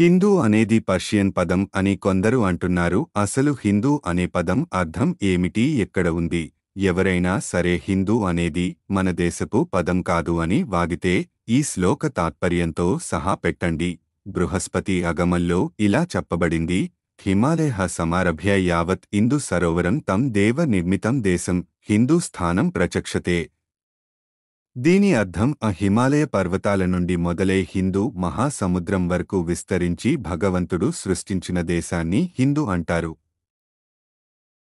హిందూ అనేది పర్షియన్ పదం అని కొందరు అంటున్నారు అసలు హిందూ అనే పదం అర్థం ఏమిటి ఎక్కడ ఉంది ఎవరైనా సరే హిందూ అనేది మన దేశపు పదం కాదు అని వాదితే ఈ శ్లోక తాత్పర్యంతో సహా పెట్టండి బృహస్పతి అగమల్లో ఇలా చెప్పబడింది హిమాలయ సమారభ్య యావత్ ఇందు సరోవరం తం దేవ నిర్మితం దేశం హిందూ స్థానం ప్రచక్షతే దీని అర్థం ఆ హిమాలయ పర్వతాల నుండి మొదలై హిందూ మహాసముద్రం వరకు విస్తరించి భగవంతుడు సృష్టించిన దేశాన్ని హిందూ అంటారు